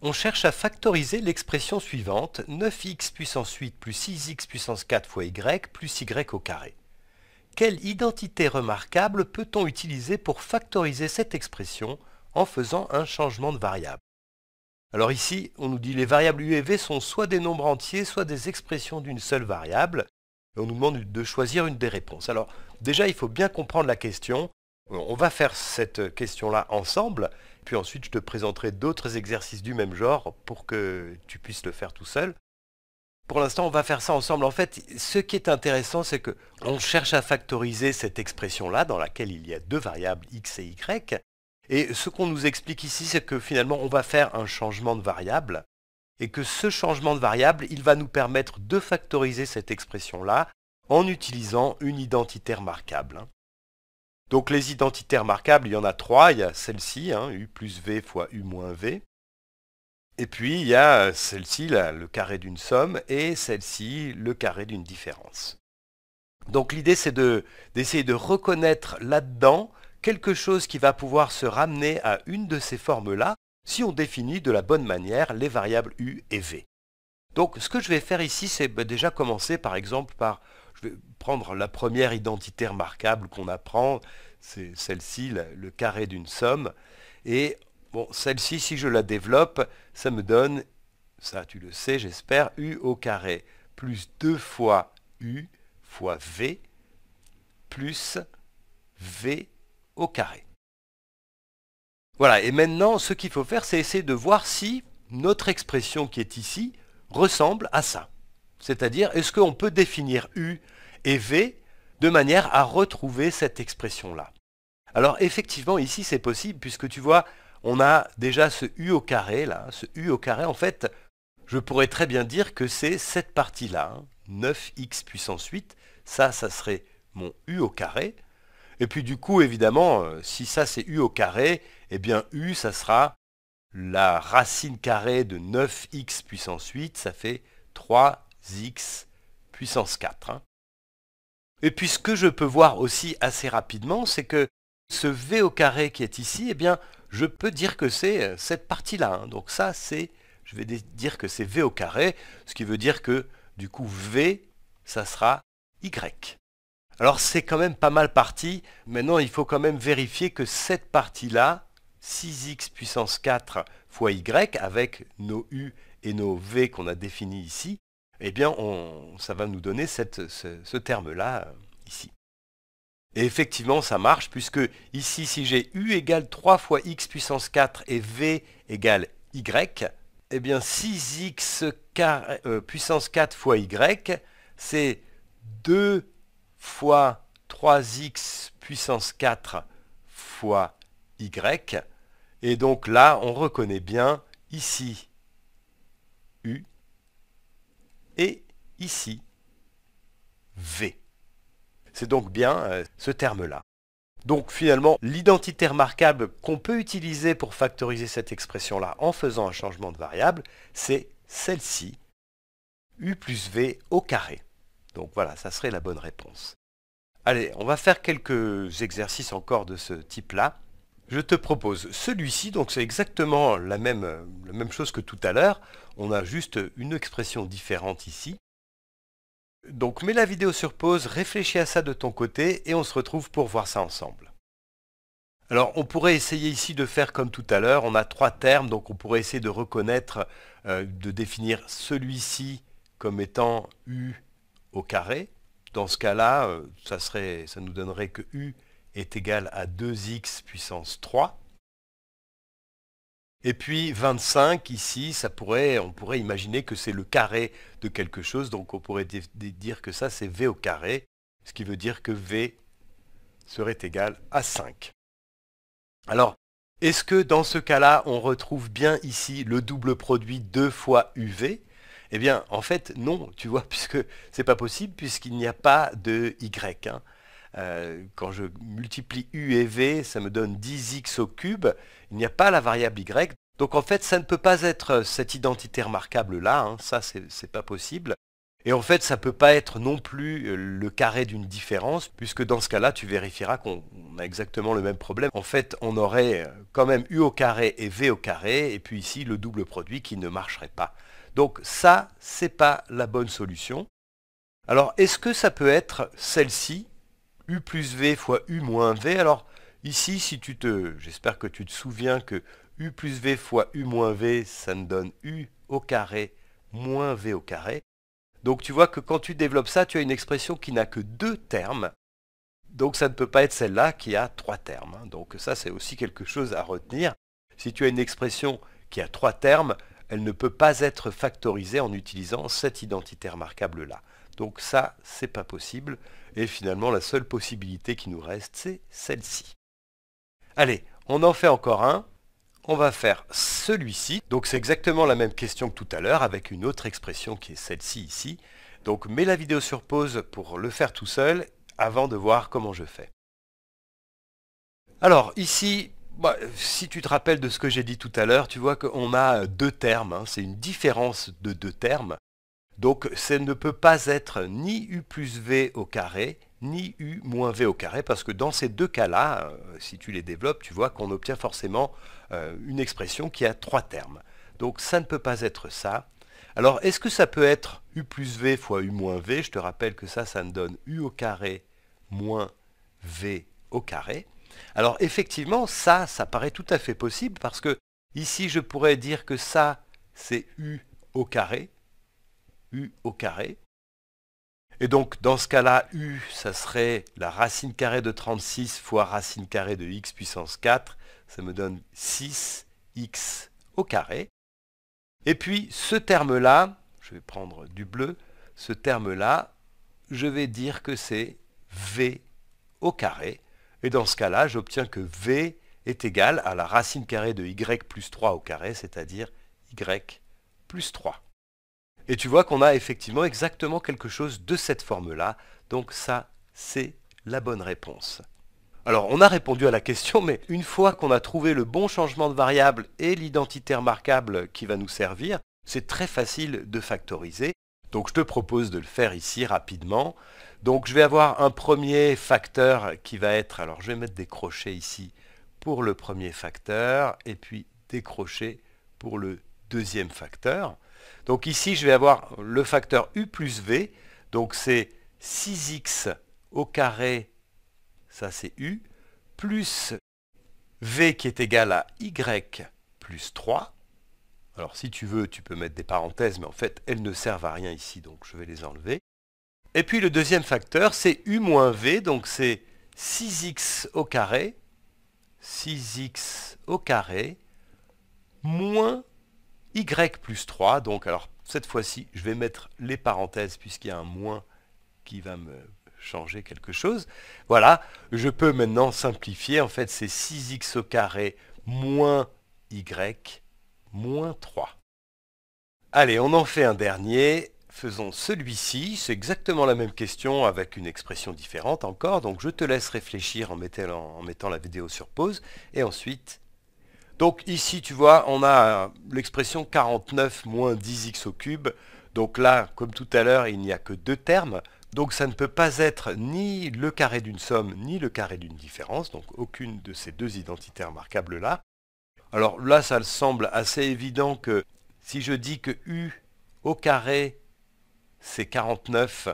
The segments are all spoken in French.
On cherche à factoriser l'expression suivante 9x puissance 8 plus 6x puissance 4 fois y plus y au carré. Quelle identité remarquable peut-on utiliser pour factoriser cette expression en faisant un changement de variable Alors ici, on nous dit les variables u et v sont soit des nombres entiers, soit des expressions d'une seule variable. on nous demande de choisir une des réponses. Alors déjà, il faut bien comprendre la question. On va faire cette question-là ensemble puis ensuite, je te présenterai d'autres exercices du même genre pour que tu puisses le faire tout seul. Pour l'instant, on va faire ça ensemble. En fait, ce qui est intéressant, c'est que on cherche à factoriser cette expression-là, dans laquelle il y a deux variables x et y. Et ce qu'on nous explique ici, c'est que finalement, on va faire un changement de variable, et que ce changement de variable, il va nous permettre de factoriser cette expression-là en utilisant une identité remarquable. Donc les identités remarquables, il y en a trois. Il y a celle-ci, hein, U plus V fois U moins V. Et puis il y a euh, celle-ci, le carré d'une somme, et celle-ci, le carré d'une différence. Donc l'idée, c'est d'essayer de reconnaître là-dedans quelque chose qui va pouvoir se ramener à une de ces formes-là si on définit de la bonne manière les variables U et V. Donc ce que je vais faire ici, c'est bah, déjà commencer par exemple par je vais prendre la première identité remarquable qu'on apprend, c'est celle-ci, le carré d'une somme. Et bon, celle-ci, si je la développe, ça me donne, ça tu le sais j'espère, u au carré, plus 2 fois u fois v, plus v au carré. Voilà, et maintenant, ce qu'il faut faire, c'est essayer de voir si notre expression qui est ici ressemble à ça. C'est-à-dire, est-ce qu'on peut définir U et V de manière à retrouver cette expression-là Alors effectivement, ici c'est possible, puisque tu vois, on a déjà ce U au carré, là. Ce U au carré, en fait, je pourrais très bien dire que c'est cette partie-là. 9x hein. puissance 8, ça, ça serait mon U au carré. Et puis du coup, évidemment, euh, si ça c'est U au carré, eh bien U, ça sera la racine carrée de 9x puissance 8, ça fait 3 x puissance 4. Hein. Et puis ce que je peux voir aussi assez rapidement, c'est que ce v au carré qui est ici, eh bien, je peux dire que c'est euh, cette partie-là. Hein. Donc ça, c'est, je vais dire que c'est v au carré, ce qui veut dire que du coup v, ça sera y. Alors c'est quand même pas mal parti. Maintenant, il faut quand même vérifier que cette partie-là, 6x puissance 4 fois y, avec nos u et nos v qu'on a définis ici, eh bien, ça va nous donner ce, terme-là euh, ici. Et effectivement, ça marche, puisque ici, si j'ai u égale 3 fois x puissance 4 et v égale y, eh bien 6x euh, puissance 4 fois y, c'est 2 fois 3x puissance 4 fois y. Et donc là, on reconnaît bien ici u et ici V. C'est donc bien euh, ce terme-là. Donc finalement, l'identité remarquable qu'on peut utiliser pour factoriser cette expression-là en faisant un changement de variable, c'est celle-ci, u plus v au carré. Donc voilà, ça serait la bonne réponse. Allez, on va faire quelques exercices encore de ce type-là. Je te propose celui-ci, donc c'est exactement la même, chose que tout à l'heure. On a juste une expression différente ici. Donc mets la vidéo sur pause, réfléchis à ça de ton côté et on se retrouve pour voir ça ensemble. Alors on pourrait essayer ici de faire comme tout à l'heure, on a trois termes, donc on pourrait essayer de reconnaître, euh, de définir celui-ci comme étant U au carré. Dans ce cas-là, euh, ça, ça nous donnerait que U est égal à 2x puissance 3. Et puis 25 ici, ça pourrait, on pourrait imaginer que c'est le carré de quelque chose, donc on pourrait dire que ça c'est v au carré, ce qui veut dire que v serait égal à 5. Alors, est-ce que dans ce cas-là, on retrouve bien ici le double produit 2 fois UV Eh bien, en fait, non, tu vois, puisque c'est pas possible, puisqu'il n'y a pas de Y. Hein. Euh, quand je multiplie U et V, ça me donne 10x au cube. Il n'y a pas la variable Y. Donc en fait, ça ne peut pas être euh, cette identité remarquable-là. Hein. Ça, c'est pas possible. Et en fait, ça ne peut pas être non plus euh, le carré d'une différence, puisque dans ce cas-là, tu vérifieras qu'on a exactement le même problème. En fait, on aurait quand même U au carré et V au carré, et puis ici, le double produit qui ne marcherait pas. Donc ça, c'est pas la bonne solution. Alors, est-ce que ça peut être celle-ci U plus V fois U moins V. Alors ici, si tu te, j'espère que tu te souviens que U plus V fois U moins V, ça ne donne U au carré moins V au carré. Donc tu vois que quand tu développes ça, tu as une expression qui n'a que deux termes. Donc ça ne peut pas être celle-là qui a trois termes. Hein. Donc ça, c'est aussi quelque chose à retenir. Si tu as une expression qui a trois termes, elle ne peut pas être factorisée en utilisant cette identité remarquable là Donc ça, c'est pas possible. Et finalement, la seule possibilité qui nous reste, c'est celle-ci. Allez, on en fait encore un. On va faire celui-ci. Donc c'est exactement la même question que tout à l'heure, avec une autre expression qui est celle-ci ici. Donc mets la vidéo sur pause pour le faire tout seul, avant de voir comment je fais. Alors ici, bah, si tu te rappelles de ce que j'ai dit tout à l'heure, tu vois qu'on a deux termes. Hein. C'est une différence de deux termes. Donc ça ne peut pas être ni u plus v au carré, ni u moins v au carré, parce que dans ces deux cas-là, euh, si tu les développes, tu vois qu'on obtient forcément euh, une expression qui a trois termes. Donc ça ne peut pas être ça. Alors est-ce que ça peut être u plus v fois u moins v Je te rappelle que ça, ça me donne u au carré moins v au carré. Alors effectivement, ça, ça paraît tout à fait possible parce que ici, je pourrais dire que ça, c'est u au carré u au carré. Et donc dans ce cas-là, u, ça serait la racine carrée de 36 fois racine carrée de x puissance 4. Ça me donne 6x au carré. Et puis ce terme-là, je vais prendre du bleu, ce terme-là, je vais dire que c'est v au carré. Et dans ce cas-là, j'obtiens que v est égal à la racine carrée de y plus 3 au carré, c'est-à-dire y plus 3. Et tu vois qu'on a effectivement exactement quelque chose de cette forme-là. Donc ça, c'est la bonne réponse. Alors on a répondu à la question, mais une fois qu'on a trouvé le bon changement de variable et l'identité remarquable qui va nous servir, c'est très facile de factoriser. Donc je te propose de le faire ici rapidement. Donc je vais avoir un premier facteur qui va être, alors je vais mettre des crochets ici pour le premier facteur, et puis des crochets pour le deuxième facteur. Donc ici, je vais avoir le facteur U plus V. Donc c'est 6x au carré, ça c'est U, plus V qui est égal à Y plus 3. Alors si tu veux, tu peux mettre des parenthèses, mais en fait, elles ne servent à rien ici, donc je vais les enlever. Et puis le deuxième facteur, c'est U moins V, donc c'est 6x au carré, 6x au carré, moins y plus 3, donc alors cette fois-ci, je vais mettre les parenthèses puisqu'il y a un moins qui va me changer quelque chose. Voilà, je peux maintenant simplifier. En fait, c'est 6x au carré moins y moins 3. Allez, on en fait un dernier. Faisons celui-ci. C'est exactement la même question avec une expression différente encore. Donc je te laisse réfléchir en mettant, en mettant la vidéo sur pause. Et ensuite, donc ici, tu vois, on a euh, l'expression 49 moins 10x au cube. Donc là, comme tout à l'heure, il n'y a que deux termes. Donc ça ne peut pas être ni le carré d'une somme, ni le carré d'une différence. Donc aucune de ces deux identités remarquables là. Alors là, ça semble assez évident que si je dis que U au carré, c'est 49,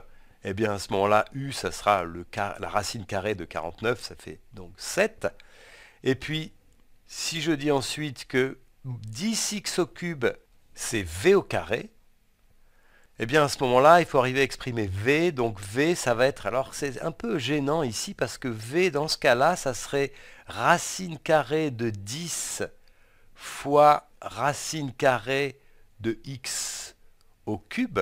eh bien à ce moment-là, U, ça sera la racine carrée de 49, ça fait donc 7. Et puis si je dis ensuite que 10x au cube, c'est v au carré, eh bien à ce moment-là, il faut arriver à exprimer v, donc v, ça va être... Alors c'est un peu gênant ici, parce que v, dans ce cas-là, ça serait racine carrée de 10 fois racine carrée de x au cube.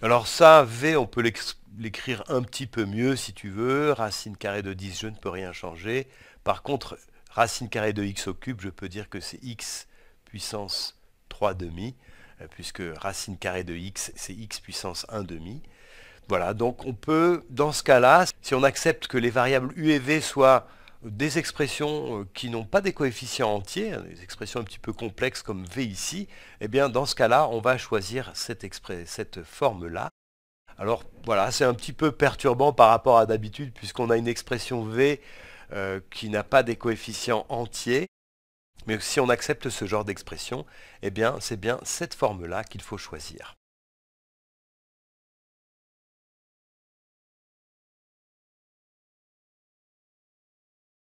Alors ça, v, on peut l'exprimer l'écrire un petit peu mieux si tu veux. Racine carrée de 10, je ne peux rien changer. Par contre, racine carrée de x au cube, je peux dire que c'est x puissance 3 demi, euh, puisque racine carrée de x, c'est x puissance 1 demi. Voilà, donc on peut, dans ce cas-là, si on accepte que les variables u et v soient des expressions euh, qui n'ont pas des coefficients entiers, hein, des expressions un petit peu complexes comme v ici, et eh bien dans ce cas-là, on va choisir cette forme-là. Alors voilà, c'est un petit peu perturbant par rapport à d'habitude puisqu'on a une expression V euh, qui n'a pas des coefficients entiers. Mais si on accepte ce genre d'expression, eh bien c'est bien cette forme-là qu'il faut choisir.